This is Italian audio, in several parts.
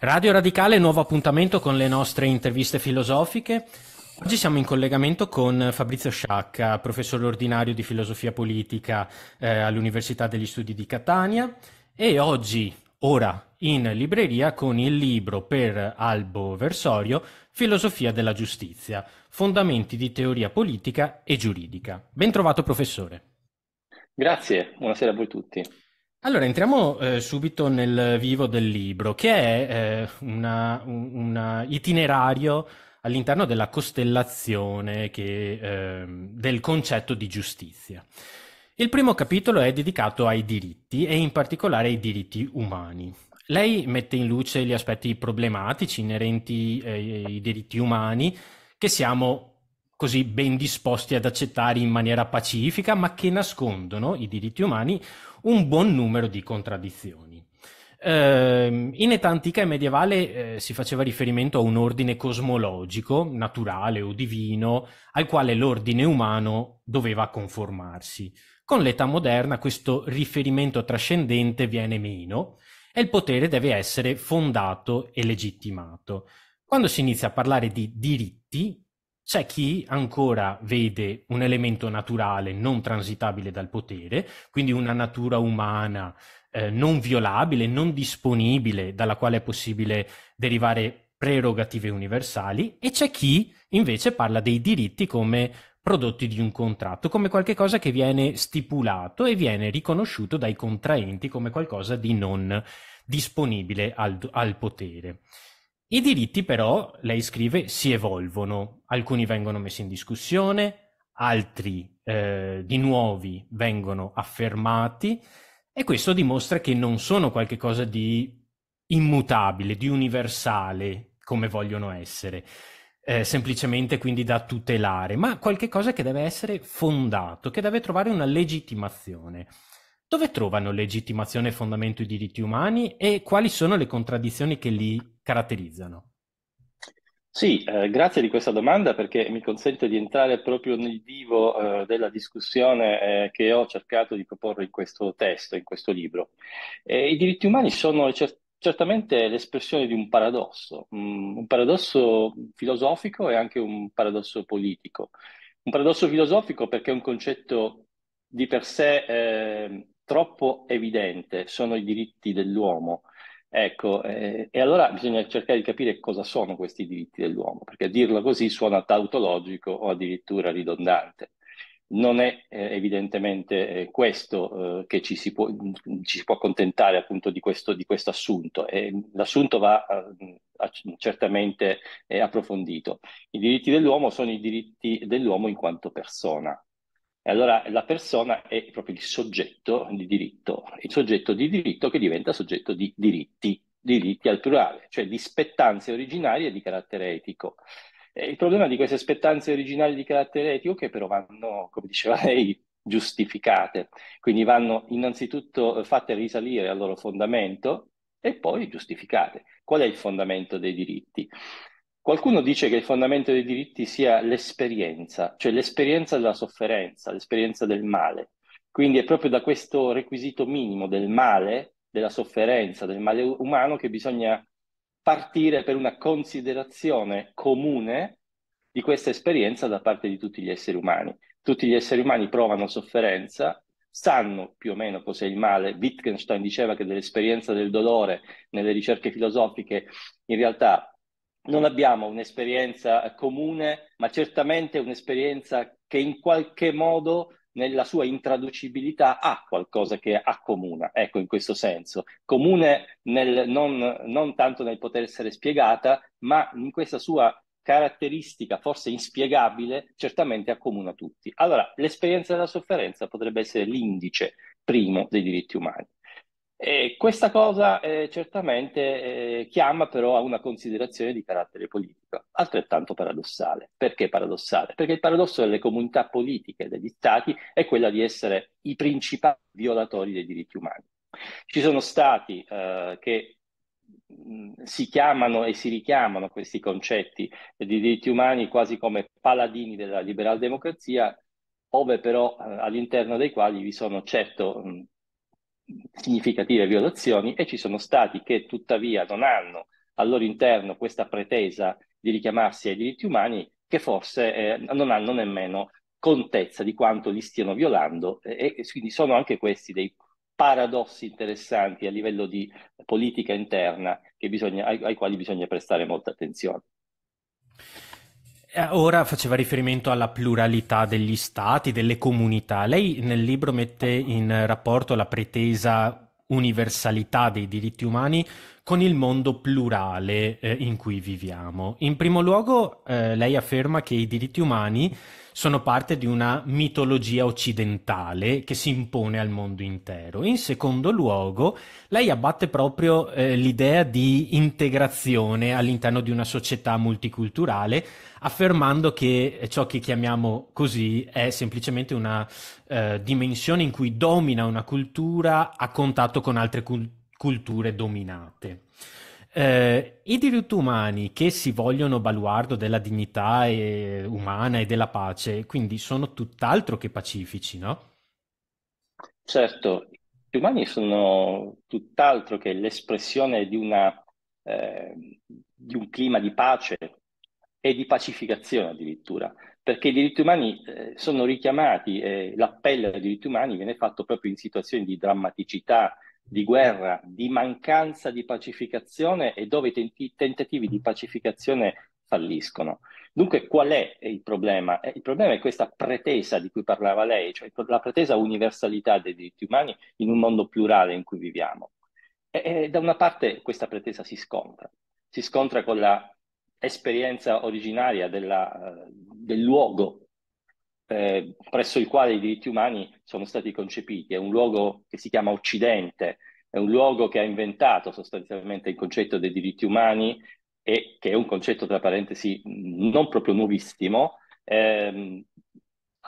Radio Radicale, nuovo appuntamento con le nostre interviste filosofiche. Oggi siamo in collegamento con Fabrizio Sciacca, professore ordinario di filosofia politica eh, all'Università degli Studi di Catania e oggi, ora, in libreria con il libro per Albo Versorio Filosofia della giustizia, fondamenti di teoria politica e giuridica. Bentrovato professore. Grazie, buonasera a voi tutti. Allora, entriamo eh, subito nel vivo del libro, che è eh, un itinerario all'interno della costellazione che, eh, del concetto di giustizia. Il primo capitolo è dedicato ai diritti e in particolare ai diritti umani. Lei mette in luce gli aspetti problematici inerenti ai eh, diritti umani che siamo così ben disposti ad accettare in maniera pacifica, ma che nascondono i diritti umani un buon numero di contraddizioni. Eh, in età antica e medievale eh, si faceva riferimento a un ordine cosmologico, naturale o divino, al quale l'ordine umano doveva conformarsi. Con l'età moderna questo riferimento trascendente viene meno e il potere deve essere fondato e legittimato. Quando si inizia a parlare di diritti, c'è chi ancora vede un elemento naturale non transitabile dal potere, quindi una natura umana eh, non violabile, non disponibile, dalla quale è possibile derivare prerogative universali, e c'è chi invece parla dei diritti come prodotti di un contratto, come qualcosa che viene stipulato e viene riconosciuto dai contraenti come qualcosa di non disponibile al, al potere. I diritti però, lei scrive, si evolvono, alcuni vengono messi in discussione, altri eh, di nuovi vengono affermati e questo dimostra che non sono qualcosa di immutabile, di universale come vogliono essere, eh, semplicemente quindi da tutelare, ma qualcosa che deve essere fondato, che deve trovare una legittimazione dove trovano legittimazione e fondamento i diritti umani e quali sono le contraddizioni che li caratterizzano? Sì, eh, grazie di questa domanda perché mi consente di entrare proprio nel vivo eh, della discussione eh, che ho cercato di proporre in questo testo, in questo libro. Eh, I diritti umani sono cer- certamente l'espressione di un paradosso, mh, mm, un paradosso filosofico e anche un paradosso politico. Un paradosso filosofico perché è un concetto di per sé ehm, troppo evidente sono i diritti dell'uomo. Ecco, eh, e allora bisogna cercare di capire cosa sono questi diritti dell'uomo, perché dirlo così suona tautologico o addirittura ridondante. Non è eh, evidentemente eh, questo eh, che ci si, può, ci si può accontentare appunto di questo, di questo assunto. E l'assunto va eh, certamente eh, approfondito. I diritti dell'uomo sono i diritti dell'uomo in quanto persona, e allora la persona è proprio il soggetto di diritto, il soggetto di diritto che diventa soggetto di diritti, diritti al plurale, cioè di spettanze originarie di carattere etico. E il problema di queste spettanze originarie di carattere etico che però vanno, come diceva lei, giustificate, quindi vanno innanzitutto eh, fatte risalire al loro fondamento e poi giustificate. Qual è il fondamento dei diritti? Qualcuno dice che il fondamento dei diritti sia l'esperienza, cioè l'esperienza della sofferenza, l'esperienza del male. Quindi è proprio da questo requisito minimo del male, della sofferenza, del male umano che bisogna partire per una considerazione comune di questa esperienza da parte di tutti gli esseri umani. Tutti gli esseri umani provano sofferenza, sanno più o meno cos'è il male. Wittgenstein diceva che dell'esperienza del dolore nelle ricerche filosofiche in realtà non abbiamo un'esperienza comune, ma certamente un'esperienza che in qualche modo nella sua intraducibilità ha qualcosa che accomuna, ecco in questo senso, comune nel, non, non tanto nel poter essere spiegata, ma in questa sua caratteristica forse inspiegabile, certamente accomuna tutti. Allora, l'esperienza della sofferenza potrebbe essere l'indice primo dei diritti umani. E questa cosa eh, certamente eh, chiama però a una considerazione di carattere politico, altrettanto paradossale. Perché paradossale? Perché il paradosso delle comunità politiche degli stati è quella di essere i principali violatori dei diritti umani. Ci sono stati eh, che si chiamano e si richiamano questi concetti di diritti umani quasi come paladini della liberal democrazia, ove però eh, all'interno dei quali vi sono certo mh, significative violazioni e ci sono stati che tuttavia non hanno al loro interno questa pretesa di richiamarsi ai diritti umani che forse eh, non hanno nemmeno contezza di quanto li stiano violando e, e quindi sono anche questi dei paradossi interessanti a livello di politica interna bisogna, ai, ai quali bisogna prestare molta attenzione. Eh, ora faceva riferimento alla pluralità degli stati, delle comunità. Lei nel libro mette in rapporto la pretesa universalità dei diritti umani con il mondo plurale eh, in cui viviamo. In primo luogo, eh, lei afferma che i diritti umani sono parte di una mitologia occidentale che si impone al mondo intero. In secondo luogo, lei abbatte proprio eh, l'idea di integrazione all'interno di una società multiculturale, affermando che eh, ciò che chiamiamo così è semplicemente una eh, dimensione in cui domina una cultura a contatto con altre culture culture dominate. Eh, I diritti umani che si vogliono baluardo della dignità e, eh, umana e della pace, quindi sono tutt'altro che pacifici, no? Certo, diritti umani sono tutt'altro che l'espressione di, una, eh, di un clima di pace e di pacificazione addirittura, perché i diritti umani eh, sono richiamati e l'appello ai diritti umani viene fatto proprio in situazioni di drammaticità, di guerra, di mancanza di pacificazione e dove i tentativi di pacificazione falliscono. Dunque qual è il problema? Eh, il problema è questa pretesa di cui parlava lei, cioè la pretesa universalità dei diritti umani in un mondo plurale in cui viviamo. E, e da una parte questa pretesa si scontra, si scontra con la esperienza originaria della, eh, del luogo eh, presso il quale i diritti umani sono stati concepiti. È un luogo che si chiama Occidente, è un luogo che ha inventato sostanzialmente il concetto dei diritti umani e che è un concetto, tra parentesi, non proprio nuovissimo. Eh,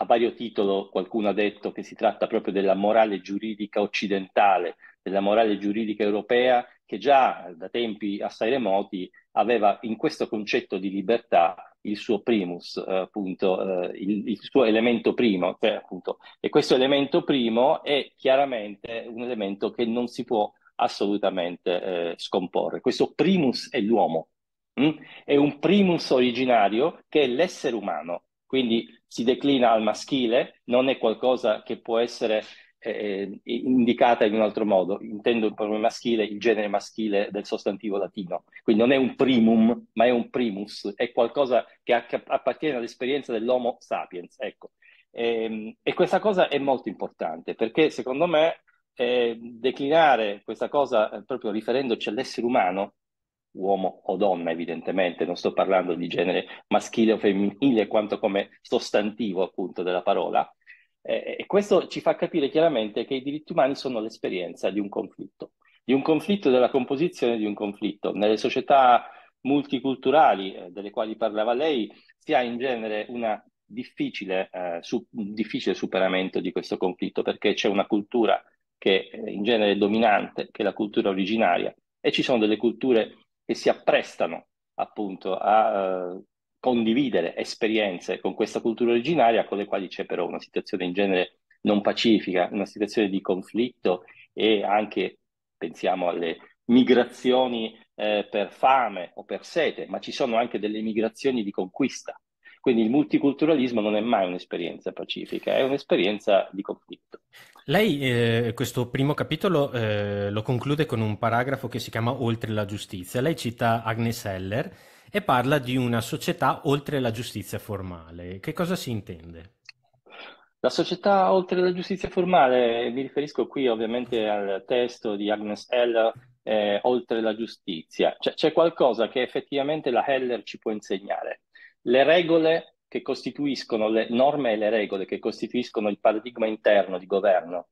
a vario titolo qualcuno ha detto che si tratta proprio della morale giuridica occidentale, della morale giuridica europea, che già da tempi assai remoti aveva in questo concetto di libertà il suo primus, eh, appunto, eh, il, il, suo elemento primo, cioè, appunto, e questo elemento primo è chiaramente un elemento che non si può assolutamente eh, scomporre. Questo primus è l'uomo, mh? Hm? è un primus originario che è l'essere umano, quindi si declina al maschile, non è qualcosa che può essere eh, eh, indicata in un altro modo, intendo il pronome maschile, il genere maschile del sostantivo latino. Quindi non è un primum, ma è un primus, è qualcosa che appartiene all'esperienza dell'Homo sapiens. Ecco. E, ehm, e, questa cosa è molto importante perché secondo me eh, declinare questa cosa eh, proprio riferendoci all'essere umano, uomo o donna evidentemente, non sto parlando di genere maschile o femminile quanto come sostantivo appunto della parola, eh, eh, e questo ci fa capire chiaramente che i diritti umani sono l'esperienza di un conflitto, di un conflitto, della composizione di un conflitto. Nelle società multiculturali eh, delle quali parlava lei si ha in genere una difficile, eh, su, un difficile superamento di questo conflitto perché c'è una cultura che eh, in genere è dominante, che è la cultura originaria, e ci sono delle culture che si apprestano appunto a eh, condividere esperienze con questa cultura originaria, con le quali c'è però una situazione in genere non pacifica, una situazione di conflitto e anche, pensiamo alle migrazioni eh, per fame o per sete, ma ci sono anche delle migrazioni di conquista. Quindi il multiculturalismo non è mai un'esperienza pacifica, è un'esperienza di conflitto. Lei eh, questo primo capitolo eh, lo conclude con un paragrafo che si chiama Oltre la giustizia. Lei cita Agnes Heller e parla di una società oltre la giustizia formale. Che cosa si intende? La società oltre la giustizia formale, mi riferisco qui ovviamente al testo di Agnes Heller, eh, Oltre la giustizia. Cioè, c'è qualcosa che effettivamente la Heller ci può insegnare. Le regole che costituiscono, le norme e le regole che costituiscono il paradigma interno di governo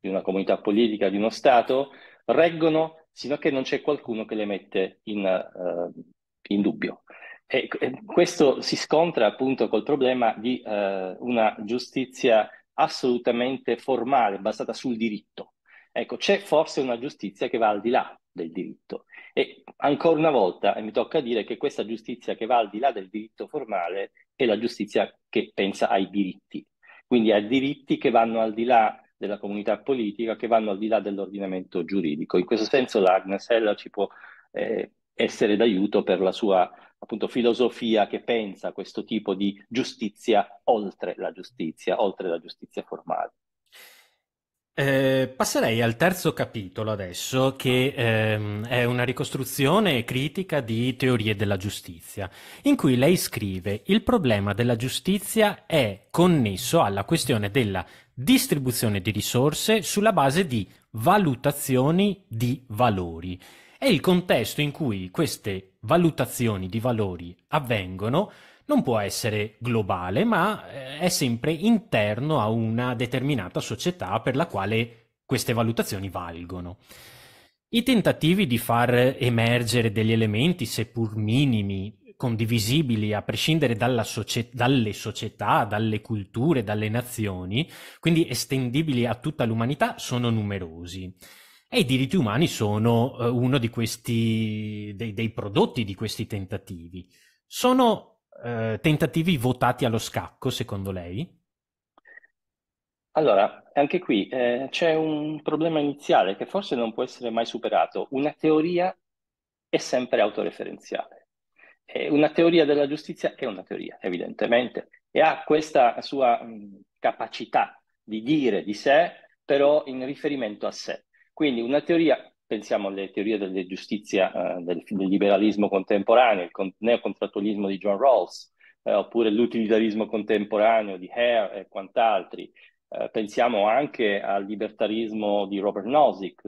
di una comunità politica, di uno Stato, reggono sino a che non c'è qualcuno che le mette in, eh, in dubbio. E, questo si scontra appunto col problema di eh, una giustizia assolutamente formale, basata sul diritto. Ecco, c'è forse una giustizia che va al di là del diritto. E ancora una volta mi tocca dire che questa giustizia che va al di là del diritto formale è la giustizia che pensa ai diritti, quindi a diritti che vanno al di là della comunità politica, che vanno al di là dell'ordinamento giuridico. In questo senso l'Agnesella ci può eh, essere d'aiuto per la sua appunto filosofia che pensa a questo tipo di giustizia oltre la giustizia, oltre la giustizia formale. Eh, passerei al terzo capitolo adesso, che ehm, è una ricostruzione critica di teorie della giustizia, in cui lei scrive il problema della giustizia è connesso alla questione della distribuzione di risorse sulla base di valutazioni di valori e il contesto in cui queste valutazioni di valori avvengono non può essere globale, ma eh, è sempre interno a una determinata società per la quale queste valutazioni valgono. I tentativi di far emergere degli elementi, seppur minimi, condivisibili a prescindere socie- dalle società, dalle culture, dalle nazioni, quindi estendibili a tutta l'umanità, sono numerosi. E i diritti umani sono eh, uno di questi, dei, dei, prodotti di questi tentativi. Sono eh, tentativi votati allo scacco, secondo lei? Allora, anche qui eh, c'è un problema iniziale che forse non può essere mai superato. Una teoria è sempre autoreferenziale. una teoria della giustizia è una teoria, evidentemente, e ha questa sua mh, mm, capacità di dire di sé, però in riferimento a sé. Quindi una teoria, pensiamo alle teorie della giustizia, eh, del, del, liberalismo contemporaneo, il con, neocontrattualismo di John Rawls, eh, oppure l'utilitarismo contemporaneo di Hare e quant'altri. Eh, pensiamo anche al libertarismo di Robert Nozick,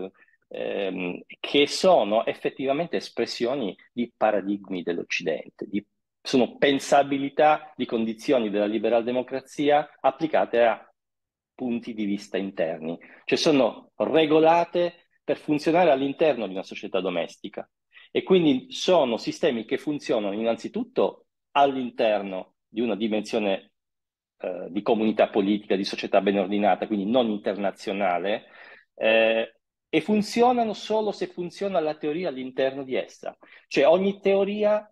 ehm, che sono effettivamente espressioni di paradigmi dell'Occidente, di sono pensabilità di condizioni della liberal democrazia applicate a punti di vista interni, cioè sono regolate per funzionare all'interno di una società domestica e quindi sono sistemi che funzionano innanzitutto all'interno di una dimensione eh, di comunità politica, di società ben ordinata, quindi non internazionale, eh, e funzionano solo se funziona la teoria all'interno di essa. Cioè ogni teoria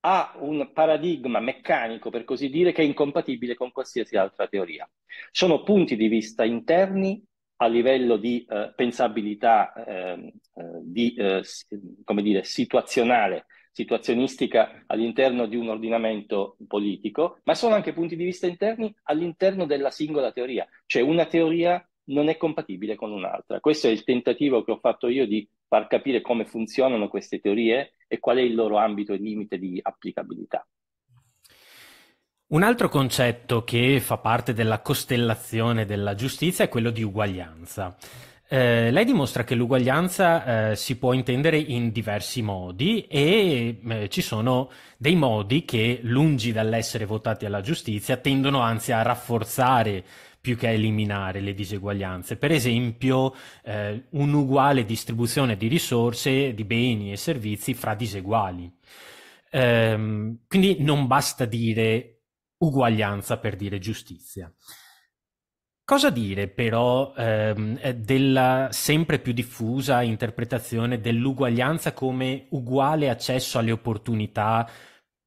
ha un paradigma meccanico, per così dire, che è incompatibile con qualsiasi altra teoria. Sono punti di vista interni a livello di eh, pensabilità, ehm, eh, di, eh, come dire, situazionale, situazionistica all'interno di un ordinamento politico, ma sono anche punti di vista interni all'interno della singola teoria. C'è una teoria non è compatibile con un'altra. Questo è il tentativo che ho fatto io di far capire come funzionano queste teorie e qual è il loro ambito e limite di applicabilità. Un altro concetto che fa parte della costellazione della giustizia è quello di uguaglianza. Eh, lei dimostra che l'uguaglianza eh, si può intendere in diversi modi e eh, ci sono dei modi che, lungi dall'essere votati alla giustizia, tendono anzi a rafforzare più che a eliminare le diseguaglianze. Per esempio, eh, un'uguale distribuzione di risorse, di beni e servizi fra diseguali. Ehm, quindi non basta dire uguaglianza per dire giustizia. Cosa dire però ehm, eh, della sempre più diffusa interpretazione dell'uguaglianza come uguale accesso alle opportunità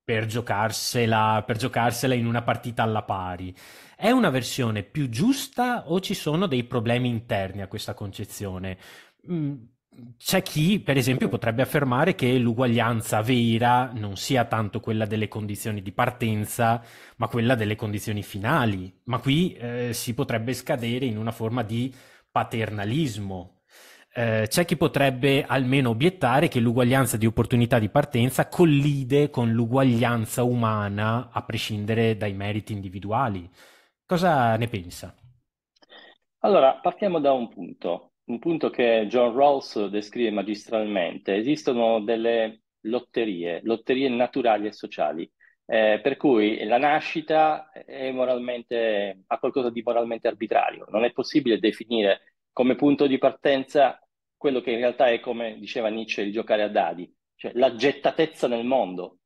per giocarsela, per giocarsela in una partita alla pari. È una versione più giusta o ci sono dei problemi interni a questa concezione? Mm, c'è chi, per esempio, potrebbe affermare che l'uguaglianza vera non sia tanto quella delle condizioni di partenza, ma quella delle condizioni finali. Ma qui eh, si potrebbe scadere in una forma di paternalismo. Eh, c'è chi potrebbe almeno obiettare che l'uguaglianza di opportunità di partenza collide con l'uguaglianza umana a prescindere dai meriti individuali. Cosa ne pensa? Allora, partiamo da un punto, un punto che John Rawls descrive magistralmente. Esistono delle lotterie, lotterie naturali e sociali, eh, per cui la nascita ha qualcosa di moralmente arbitrario. Non è possibile definire come punto di partenza quello che in realtà è, come diceva Nietzsche, il giocare a dadi, cioè la gettatezza nel mondo,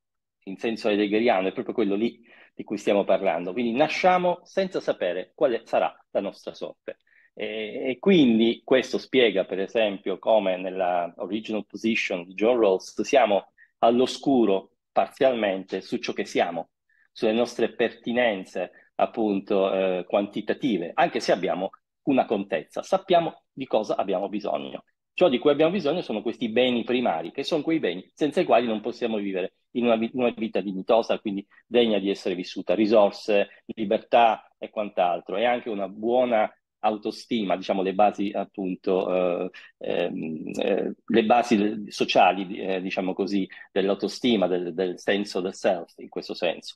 in senso heideggeriano, è proprio quello lì di cui stiamo parlando. Quindi nasciamo senza sapere quale sarà la nostra sorte. E, e quindi questo spiega, per esempio, come nella original position di John Rawls siamo all'oscuro parzialmente su ciò che siamo, sulle nostre pertinenze appunto eh, quantitative, anche se abbiamo una contezza, sappiamo di cosa abbiamo bisogno. Ciò di cui abbiamo bisogno sono questi beni primari, che sono quei beni senza i quali non possiamo vivere in una, vi- una vita dignitosa, quindi degna di essere vissuta, risorse, libertà e quant'altro, e anche una buona autostima, diciamo le basi appunto, eh, ehm, eh, le basi sociali, eh, diciamo così, dell'autostima, del, del senso del self, in questo senso.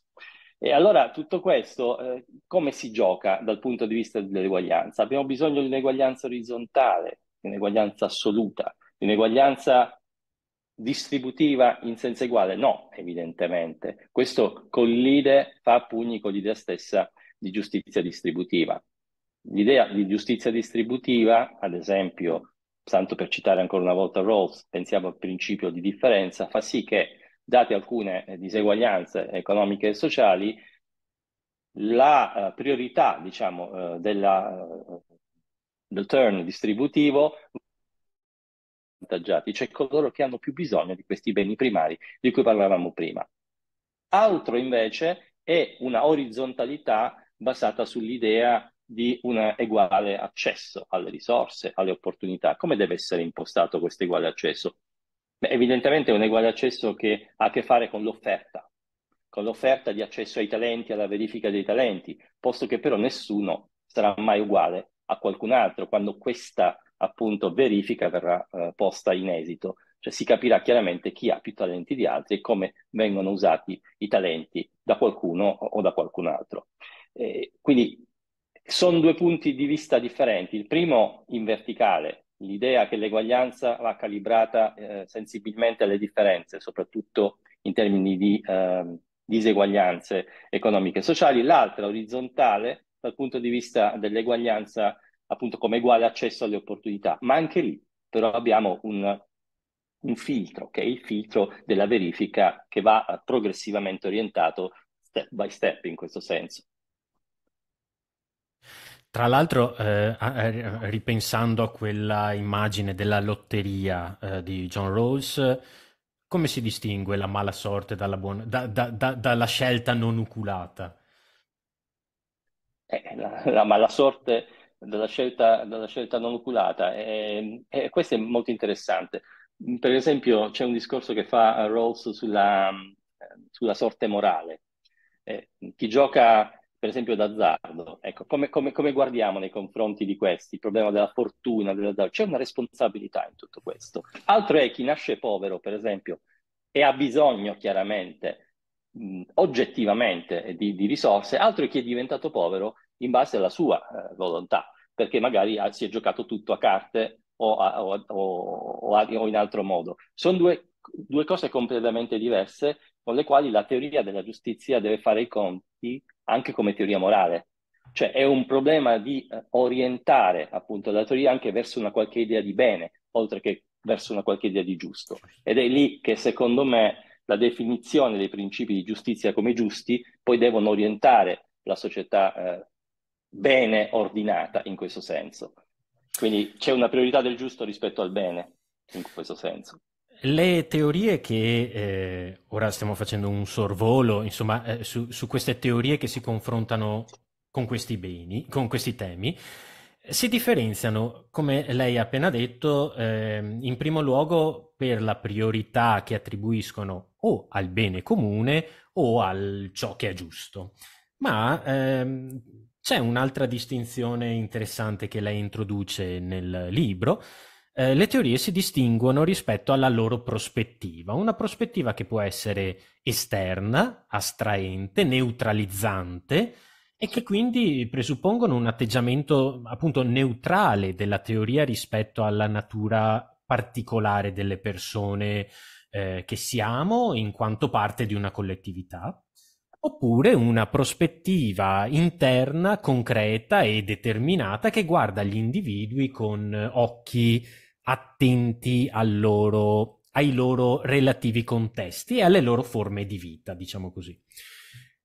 E allora tutto questo eh, come si gioca dal punto di vista dell'eguaglianza? Abbiamo bisogno di un'eguaglianza orizzontale, di un'eguaglianza assoluta, di un'eguaglianza distributiva in senso uguale? No, evidentemente. Questo collide, fa pugni con l'idea stessa di giustizia distributiva. L'idea di giustizia distributiva, ad esempio, tanto per citare ancora una volta Rawls, pensiamo al principio di differenza, fa sì che date alcune eh, diseguaglianze economiche e sociali, la eh, priorità diciamo, eh, della, eh, del turn distributivo vantaggiati, cioè coloro che hanno più bisogno di questi beni primari di cui parlavamo prima. Altro invece è una orizzontalità basata sull'idea di un uguale accesso alle risorse, alle opportunità. Come deve essere impostato questo uguale accesso? Evidentemente è un uguale accesso che ha a che fare con l'offerta, con l'offerta di accesso ai talenti, alla verifica dei talenti, posto che però nessuno sarà mai uguale a qualcun altro quando questa appunto verifica verrà eh, posta in esito, cioè si capirà chiaramente chi ha più talenti di altri e come vengono usati i talenti da qualcuno o da qualcun altro. Eh, quindi sono due punti di vista differenti, il primo in verticale, l'idea che l'eguaglianza va calibrata eh, sensibilmente alle differenze, soprattutto in termini di eh, diseguaglianze economiche e sociali, l'altra orizzontale dal punto di vista dell'eguaglianza appunto come uguale accesso alle opportunità, ma anche lì però abbiamo un, un filtro che è il filtro della verifica che va eh, progressivamente orientato step by step in questo senso. Tra l'altro, eh, ripensando a quella immagine della lotteria eh, di John Rawls, come si distingue la mala sorte dalla, buona, da, da, da, dalla scelta non oculata? Eh, la, la, mala sorte dalla scelta, dalla scelta non oculata, questo è molto interessante. Per esempio, c'è un discorso che fa Rawls sulla, sulla sorte morale. Eh, chi gioca per esempio d'azzardo. Ecco, come, come, come, guardiamo nei confronti di questi? Il problema della fortuna, dell'azzardo. C'è una responsabilità in tutto questo. Altro è chi nasce povero, per esempio, e ha bisogno chiaramente, mh, oggettivamente, di, di, risorse, altro è chi è diventato povero in base alla sua eh, volontà, perché magari ha, ah, si è giocato tutto a carte o, a, o, o, o in altro modo. Sono due, due cose completamente diverse con le quali la teoria della giustizia deve fare i conti anche come teoria morale. Cioè è un problema di eh, orientare appunto la teoria anche verso una qualche idea di bene, oltre che verso una qualche idea di giusto. Ed è lì che secondo me la definizione dei principi di giustizia come giusti poi devono orientare la società eh, bene ordinata in questo senso. Quindi c'è una priorità del giusto rispetto al bene in questo senso le teorie che eh, ora stiamo facendo un sorvolo, insomma, eh, su, su, queste teorie che si confrontano con questi beni, con questi temi, si differenziano, come lei ha appena detto, eh, in primo luogo per la priorità che attribuiscono o al bene comune o al ciò che è giusto. Ma ehm, c'è un'altra distinzione interessante che lei introduce nel libro, eh, le teorie si distinguono rispetto alla loro prospettiva, una prospettiva che può essere esterna, astraente, neutralizzante e che quindi presuppongono un atteggiamento appunto neutrale della teoria rispetto alla natura particolare delle persone eh, che siamo in quanto parte di una collettività oppure una prospettiva interna, concreta e determinata che guarda gli individui con eh, occhi attenti loro, ai loro relativi contesti e alle loro forme di vita, diciamo così.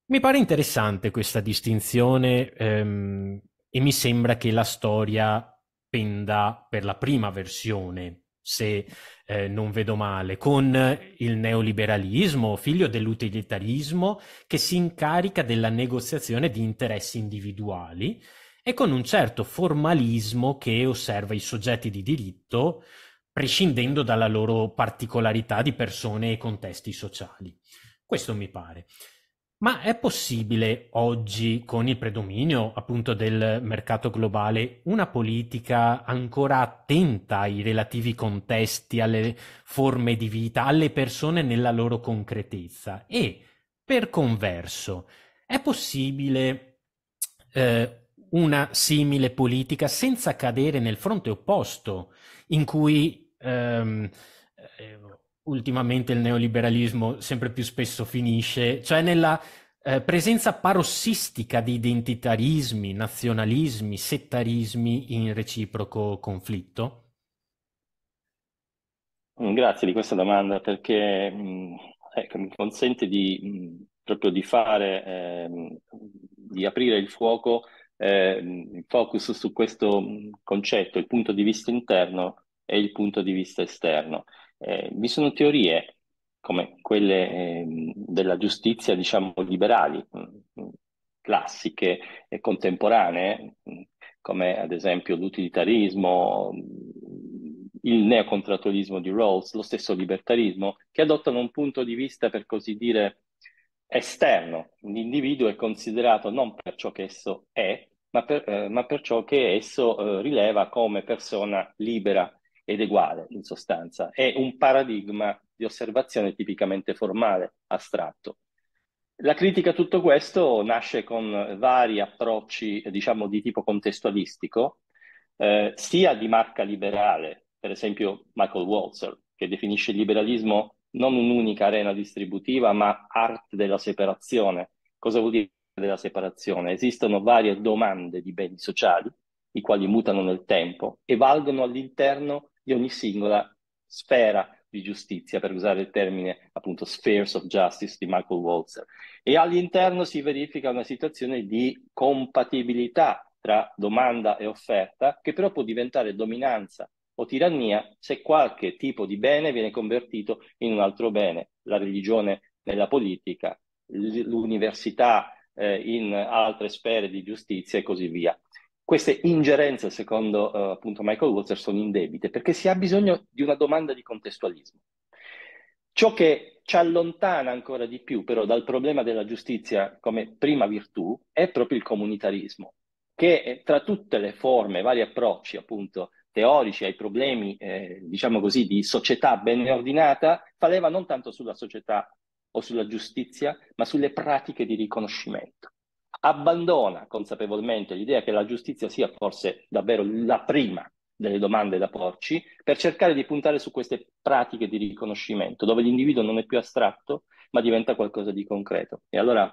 Mi pare interessante questa distinzione ehm, e mi sembra che la storia penda per la prima versione se eh, non vedo male, con il neoliberalismo, figlio dell'utilitarismo, che si incarica della negoziazione di interessi individuali e con un certo formalismo che osserva i soggetti di diritto, prescindendo dalla loro particolarità di persone e contesti sociali. Questo mi pare. Ma è possibile oggi, con il predominio appunto del mercato globale, una politica ancora attenta ai relativi contesti, alle forme di vita, alle persone nella loro concretezza? E per converso, è possibile eh, una simile politica senza cadere nel fronte opposto, in cui ehm, eh, ultimamente il neoliberalismo sempre più spesso finisce, cioè nella eh, presenza parossistica di identitarismi, nazionalismi, settarismi in reciproco conflitto? Mm, grazie di questa domanda perché mm, ecco, mi consente di, mm, proprio di fare, eh, di aprire il fuoco, eh, il focus su questo concetto, il punto di vista interno e il punto di vista esterno. Eh, vi sono teorie come quelle ehm, della giustizia, diciamo, liberali, mm, mm, classiche e contemporanee, mm, come ad esempio l'utilitarismo, il neocontrattualismo di Rawls, lo stesso libertarismo, che adottano un punto di vista, per così dire, esterno. L'individuo è considerato non per ciò che esso è, ma per, eh, ma per ciò che esso eh, rileva come persona libera ed eguale in sostanza, è un paradigma di osservazione tipicamente formale, astratto. La critica a tutto questo nasce con vari approcci, diciamo, di tipo contestualistico, eh, sia di marca liberale, per esempio Michael Walzer, che definisce il liberalismo non un'unica arena distributiva, ma art della separazione. Cosa vuol dire della separazione? Esistono varie domande di beni sociali, i quali mutano nel tempo e valgono all'interno di ogni singola sfera di giustizia, per usare il termine appunto spheres of justice di Michael Walzer. E all'interno si verifica una situazione di compatibilità tra domanda e offerta, che però può diventare dominanza o tirannia se qualche tipo di bene viene convertito in un altro bene, la religione nella politica, l'università eh, in altre sfere di giustizia e così via queste ingerenze, secondo uh, appunto Michael Walzer, sono indebite perché si ha bisogno di una domanda di contestualismo. Ciò che ci allontana ancora di più però dal problema della giustizia come prima virtù è proprio il comunitarismo, che tra tutte le forme, vari approcci appunto teorici ai problemi, eh, diciamo così, di società ben ordinata, fa leva non tanto sulla società o sulla giustizia, ma sulle pratiche di riconoscimento abbandona consapevolmente l'idea che la giustizia sia forse davvero la prima delle domande da porci per cercare di puntare su queste pratiche di riconoscimento dove l'individuo non è più astratto ma diventa qualcosa di concreto. E allora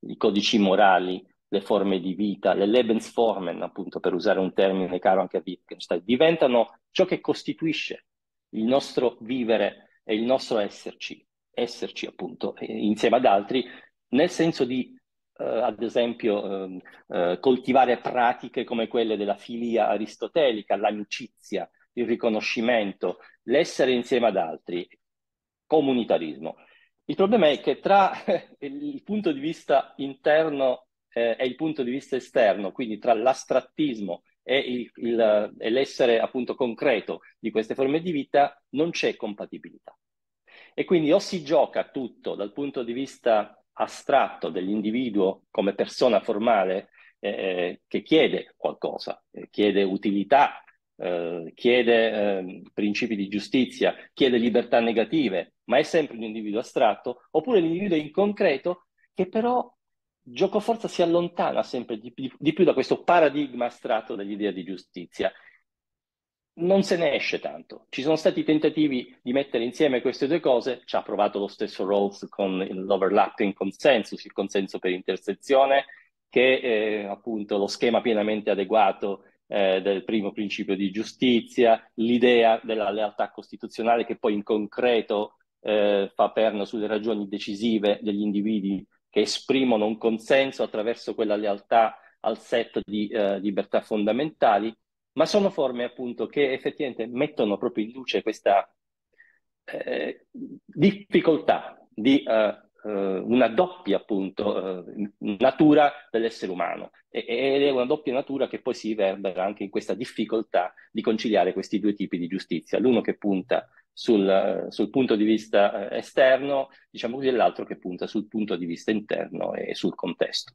i codici morali, le forme di vita, le Lebensformen, appunto per usare un termine caro anche a Wittgenstein, diventano ciò che costituisce il nostro vivere e il nostro esserci, esserci appunto insieme ad altri, nel senso di eh, ad esempio ehm, eh, coltivare pratiche come quelle della filia aristotelica, l'amicizia, il riconoscimento, l'essere insieme ad altri, comunitarismo. Il problema è che tra il punto di vista interno eh, e il punto di vista esterno, quindi tra l'astrattismo e, l'essere appunto concreto di queste forme di vita, non c'è compatibilità. E quindi o si gioca tutto dal punto di vista astratto dell'individuo come persona formale eh, eh, che chiede qualcosa, eh, chiede utilità, eh, chiede ehm, principi di giustizia, chiede libertà negative, ma è sempre un individuo astratto, oppure l'individuo in concreto che però giocoforza si allontana sempre di, di, di più da questo paradigma astratto dell'idea di giustizia non se ne esce tanto. Ci sono stati tentativi di mettere insieme queste due cose, ci ha provato lo stesso Rawls con l'overlapping consensus, il consenso per intersezione, che è eh, appunto lo schema pienamente adeguato eh, del primo principio di giustizia, l'idea della lealtà costituzionale che poi in concreto eh, fa perno sulle ragioni decisive degli individui che esprimono un consenso attraverso quella lealtà al set di eh, libertà fondamentali ma sono forme appunto che effettivamente mettono proprio in luce questa eh, difficoltà di eh, eh una doppia appunto eh, natura dell'essere umano ed è una doppia natura che poi si riverbera anche in questa difficoltà di conciliare questi due tipi di giustizia, l'uno che punta sul, sul punto di vista eh, esterno, diciamo così, e l'altro che punta sul punto di vista interno e sul contesto.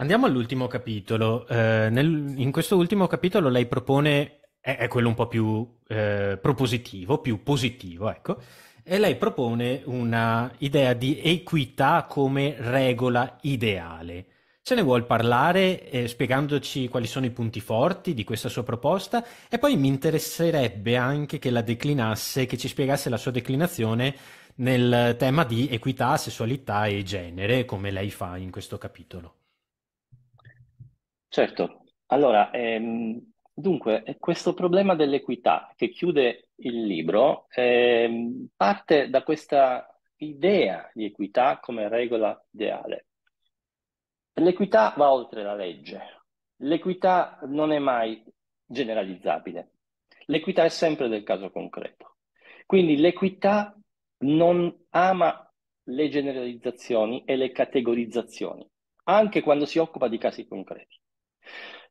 Andiamo all'ultimo capitolo. Eh, nel, in questo ultimo capitolo lei propone, è, è quello un po' più eh, propositivo, più positivo, ecco, e lei propone una idea di equità come regola ideale. Ce ne vuol parlare eh, spiegandoci quali sono i punti forti di questa sua proposta e poi mi interesserebbe anche che la declinasse, che ci spiegasse la sua declinazione nel tema di equità, sessualità e genere, come lei fa in questo capitolo. Certo, allora, ehm, dunque, eh, questo problema dell'equità che chiude il libro ehm, parte da questa idea di equità come regola ideale. L'equità va oltre la legge, l'equità non è mai generalizzabile, l'equità è sempre del caso concreto. Quindi l'equità non ama le generalizzazioni e le categorizzazioni, anche quando si occupa di casi concreti.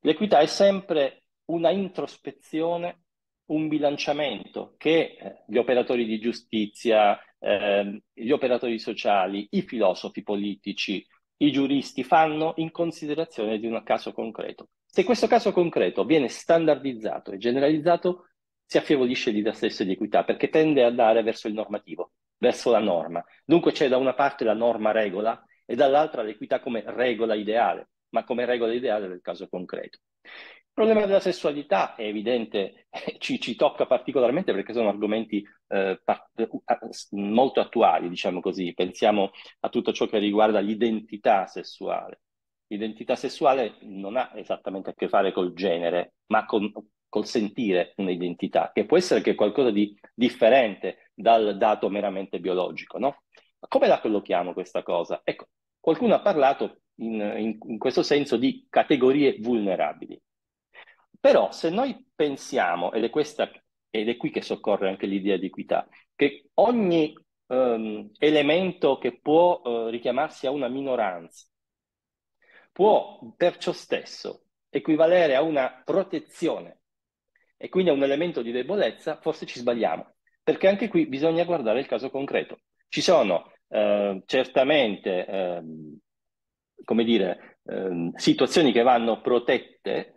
L'equità è sempre una introspezione, un bilanciamento che eh, gli operatori di giustizia, eh, gli operatori sociali, i filosofi politici, i giuristi fanno in considerazione di un caso concreto. Se questo caso concreto viene standardizzato e generalizzato, si affievolisce l'idea stessa di equità perché tende ad andare verso il normativo, verso la norma. Dunque c'è da una parte la norma regola e dall'altra l'equità come regola ideale ma come regola ideale del caso concreto. Il problema della sessualità è evidente, ci, ci tocca particolarmente perché sono argomenti eh, par- molto attuali, diciamo così. Pensiamo a tutto ciò che riguarda l'identità sessuale. L'identità sessuale non ha esattamente a che fare col genere, ma con, col sentire un'identità, che può essere che qualcosa di differente dal dato meramente biologico, no? Come la collochiamo questa cosa? Ecco, qualcuno ha parlato in, in, in questo senso di categorie vulnerabili. Però se noi pensiamo, ed è, questa, ed è qui che soccorre anche l'idea di equità, che ogni um, elemento che può uh, richiamarsi a una minoranza può per ciò stesso equivalere a una protezione e quindi a un elemento di debolezza, forse ci sbagliamo, perché anche qui bisogna guardare il caso concreto. Ci sono eh, certamente eh, come dire, ehm, situazioni che vanno protette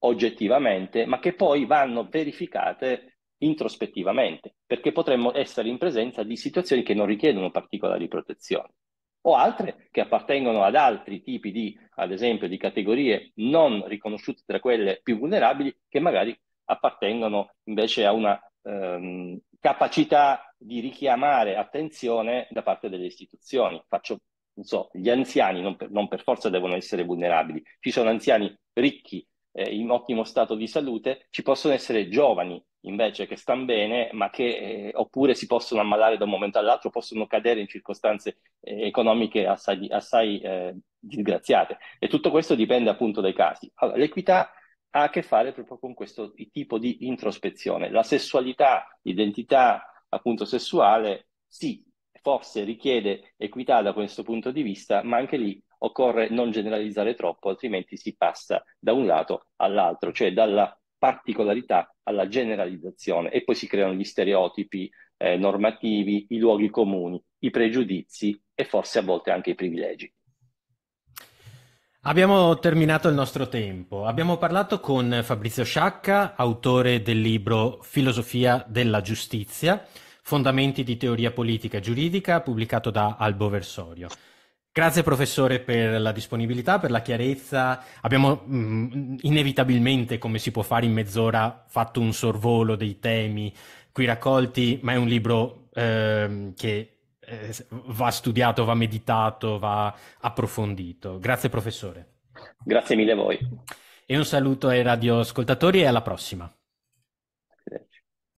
oggettivamente, ma che poi vanno verificate introspettivamente, perché potremmo essere in presenza di situazioni che non richiedono particolari protezioni o altre che appartengono ad altri tipi di, ad esempio, di categorie non riconosciute tra quelle più vulnerabili che magari appartengono invece a una ehm, capacità di richiamare attenzione da parte delle istituzioni. Faccio so, gli anziani non per, non per, forza devono essere vulnerabili, ci sono anziani ricchi eh, in ottimo stato di salute, ci possono essere giovani invece che stanno bene, ma che eh, oppure si possono ammalare da un momento all'altro, possono cadere in circostanze eh, economiche assai, assai eh, disgraziate. E tutto questo dipende appunto dai casi. Allora, l'equità ha a che fare proprio con questo tipo di introspezione. La sessualità, l'identità appunto sessuale, sì, forse richiede equità da questo punto di vista, ma anche lì occorre non generalizzare troppo, altrimenti si passa da un lato all'altro, cioè dalla particolarità alla generalizzazione e poi si creano gli stereotipi eh, normativi, i luoghi comuni, i pregiudizi e forse a volte anche i privilegi. Abbiamo terminato il nostro tempo. Abbiamo parlato con Fabrizio Sciacca, autore del libro Filosofia della giustizia. Fondamenti di teoria politica e giuridica, pubblicato da Albo Versorio. Grazie professore per la disponibilità, per la chiarezza. Abbiamo mh, mm, inevitabilmente, come si può fare in mezz'ora, fatto un sorvolo dei temi qui raccolti, ma è un libro eh, che eh, va studiato, va meditato, va approfondito. Grazie professore. Grazie mille a voi. E un saluto ai radioascoltatori e alla prossima.